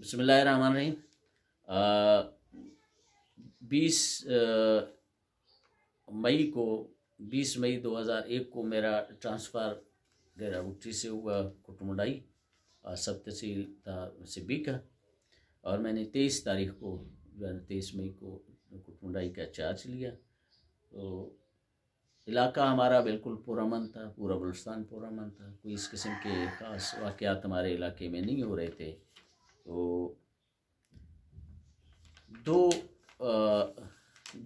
बसमिल रही बीस मई को बीस मई 2001 को मेरा ट्रांसफ़र उठी से हुआ और सब तहसील था सिब्बी का और मैंने तेईस तारीख को जो है तेईस मई को कुटमुंडाई का चार्ज लिया तो इलाका हमारा बिल्कुल पुरमन था पूरा बलुस्तान पुरमन था कोई इस किस्म के ख़ास वाक़ हमारे इलाके में नहीं हो रहे थे तो दो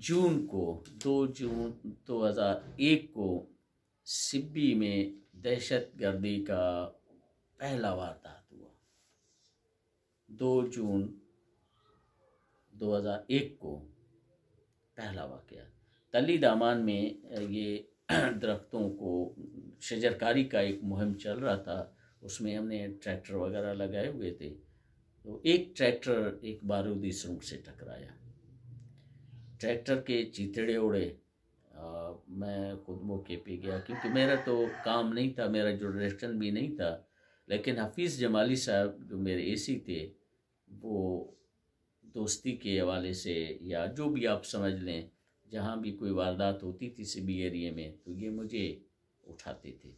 जून को दो जून 2001 को सिब्बी में दहशत गर्दी का पहला वारदात हुआ दो जून 2001 को पहला वाक़ तली दामान में ये दरख्तों को शजरकारी का एक मुहिम चल रहा था उसमें हमने ट्रैक्टर वगैरह लगाए हुए थे तो एक ट्रैक्टर एक बारूदी सुंग से टकराया ट्रैक्टर के चितड़े उड़े आ, मैं खुद मौके पे गया क्योंकि मेरा तो काम नहीं था मेरा जो रेस्टन भी नहीं था लेकिन हफीज़ जमाली साहब जो मेरे एसी थे वो दोस्ती के हवाले से या जो भी आप समझ लें जहाँ भी कोई वारदात होती थी सिबी एरिए में तो ये मुझे उठाते थे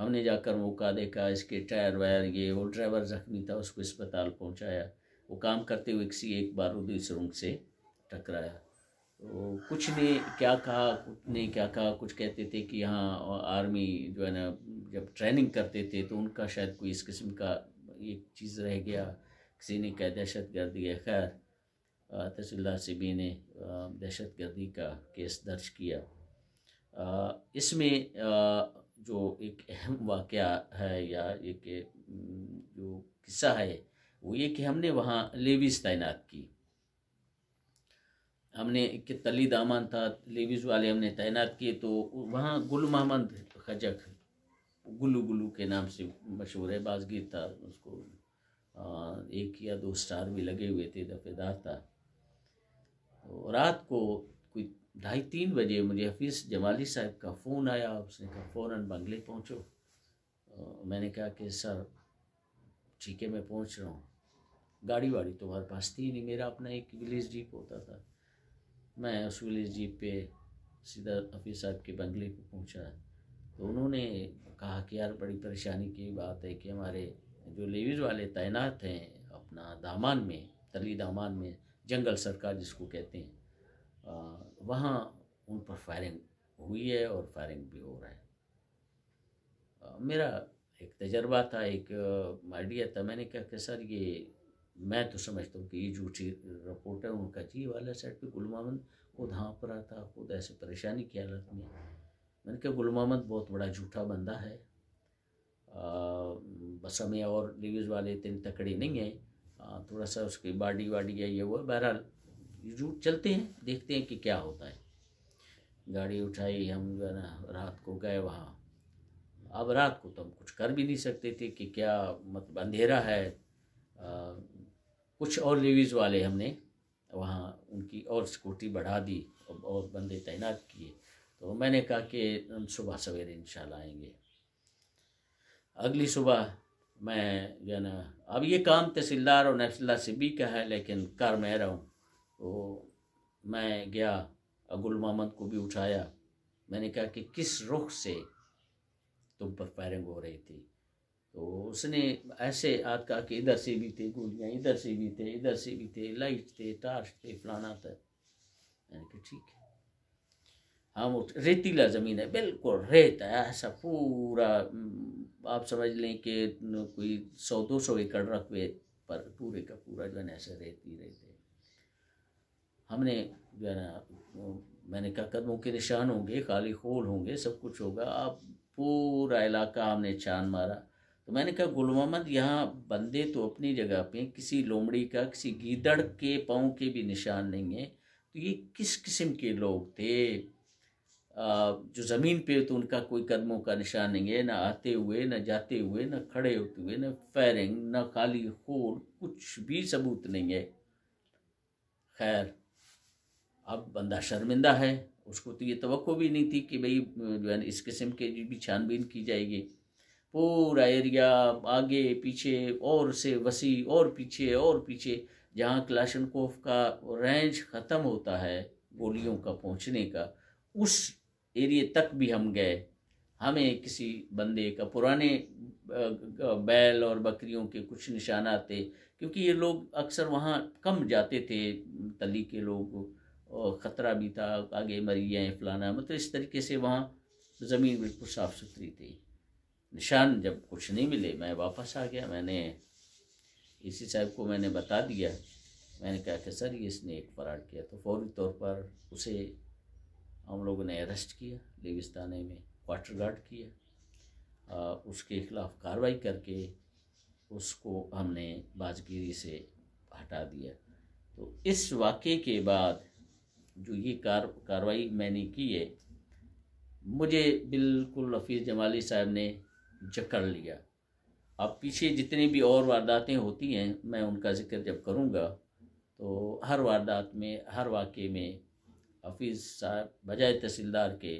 हमने जाकर मौका देखा इसके टायर वायर ये वो ड्राइवर जख्मी था उसको अस्पताल पहुंचाया वो काम करते हुए किसी एक बारूदी सुरंग से टकराया तो कुछ ने क्या कहा कुछ ने क्या कहा कुछ कहते थे कि यहाँ आर्मी जो है ना जब ट्रेनिंग करते थे तो उनका शायद कोई इस किस्म का एक चीज़ रह गया किसी ने कहा दहशत गर्दी है खैर तसल्ला सिबी ने दहशत गर्दी का केस दर्ज किया इसमें जो एक अहम वाक़ है या एक जो किस्सा है वो ये कि हमने वहाँ लेविस तैनात की हमने एक तली दामान था लेविस वाले हमने तैनात किए तो वहाँ गुल महमद खजक गुलू गुलू के नाम से मशहूर है बाजगीर था उसको एक या दो स्टार भी लगे हुए थे दफेदार था तो रात को कोई ढाई तीन बजे मुझे हफीज़ जमाली साहब का फ़ोन आया उसने कहा फ़ौर बंगले पहुँचो मैंने कहा कि सर ठीक है मैं पहुँच रहा हूँ गाड़ी वाड़ी तो हमारे पास थी नहीं मेरा अपना एक विलेज जीप होता था मैं उस विलेज जीप पे सीधा हफीज़ साहब के बंगले पे पहुँचा तो उन्होंने कहा कि यार बड़ी परेशानी की बात है कि हमारे जो लेवीज़ वाले तैनात हैं अपना दामान में तली दामान में जंगल सरकार जिसको कहते हैं वहाँ उन पर फायरिंग हुई है और फायरिंग भी हो रहा है मेरा एक तजर्बा था एक आइडिया था मैंने कहा कि सर ये मैं तो समझता हूँ कि ये झूठी रिपोर्ट है उनका जी वाला सेट भी गुलमामन खुद हाँ पर था खुद ऐसे परेशानी की हालत में मैंने कहा गुलमामद बहुत बड़ा झूठा बंदा है बस हमें और न्यूज़ वाले इतने तकड़ी नहीं है थोड़ा सा उसकी बाडी वाडी है ये वो बहरहाल रूट चलते हैं देखते हैं कि क्या होता है गाड़ी उठाई हम जो है ना रात को गए वहाँ अब रात को तो हम कुछ कर भी नहीं सकते थे कि क्या मतलब अंधेरा है आ, कुछ और लेवीज़ वाले हमने वहाँ उनकी और सिक्योरिटी बढ़ा दी और, और बंदे तैनात किए तो मैंने कहा कि हम सुबह सवेरे इन आएंगे अगली सुबह मैं जो है ना अब ये काम तहसीलदार और नफसल्ला से भी का है लेकिन कर मैं रहा हूँ तो मैं गया अगुल मोहम्मद को भी उठाया मैंने कहा कि किस रुख से तुम पर फायरिंग हो रही थी तो उसने ऐसे याद कहा कि इधर से भी थे गोलियाँ इधर से भी थे इधर से भी थे लाइट थे टार्च थे फलाना था मैंने कहा ठीक है हम हाँ, उठ रेतीला ज़मीन है बिल्कुल रेत है ऐसा पूरा हम्म, आप समझ लें कि कोई सौ दो सौ एकड़ रकबे पर पूरे का पूरा जो है ऐसा रेत ही रेत हमने जो है ना मैंने कहा कदमों के निशान होंगे खाली खोल होंगे सब कुछ होगा आप पूरा इलाका हमने छान मारा तो मैंने कहा गुल मोहम्मद यहाँ बंदे तो अपनी जगह पे किसी लोमड़ी का किसी गीदड़ के पाँव के भी निशान नहीं है तो ये किस किस्म के लोग थे जो ज़मीन पे तो उनका कोई कदमों का निशान नहीं है ना आते हुए ना जाते हुए ना खड़े होते हुए ना फैरिंग ना खाली खोल कुछ भी सबूत नहीं है खैर अब बंदा शर्मिंदा है उसको तो ये तो भी नहीं थी कि भाई जो है इस किस्म के भी छानबीन की जाएगी पूरा एरिया आगे पीछे और से वसी और पीछे और पीछे जहाँ क्लाशनकोफ का रेंज ख़त्म होता है गोलियों का पहुँचने का उस एरिए तक भी हम गए हमें किसी बंदे का पुराने बैल और बकरियों के कुछ निशाना थे क्योंकि ये लोग अक्सर वहाँ कम जाते थे तली के लोग और ख़तरा भी था आगे मरी जाए फलाना मतलब इस तरीके से वहाँ ज़मीन बिल्कुल साफ़ सुथरी थी निशान जब कुछ नहीं मिले मैं वापस आ गया मैंने इसी साहब को मैंने बता दिया मैंने कहा कि सर ये इसने एक फरार किया तो फौरी तौर पर उसे हम लोगों ने अरेस्ट किया थाने में क्वार्टर गार्ड किया आ, उसके ख़िलाफ़ कार्रवाई करके उसको हमने बाजगिरी से हटा दिया तो इस वाक़े के बाद जो तो ये कार कार्रवाई मैंने की है मुझे बिल्कुल रफीज़ जमाली साहब ने जकड़ लिया अब पीछे जितनी भी और वारदातें होती हैं मैं उनका जिक्र जब करूँगा तो हर वारदात में हर वाक़े में हफीज़ साहब बजाय तहसीलदार के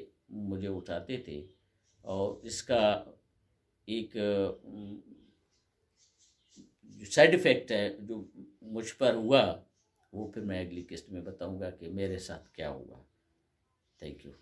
मुझे उठाते थे और इसका एक साइड इफ़ेक्ट है जो मुझ पर हुआ वो फिर मैं अगली किस्त में बताऊँगा कि मेरे साथ क्या हुआ थैंक यू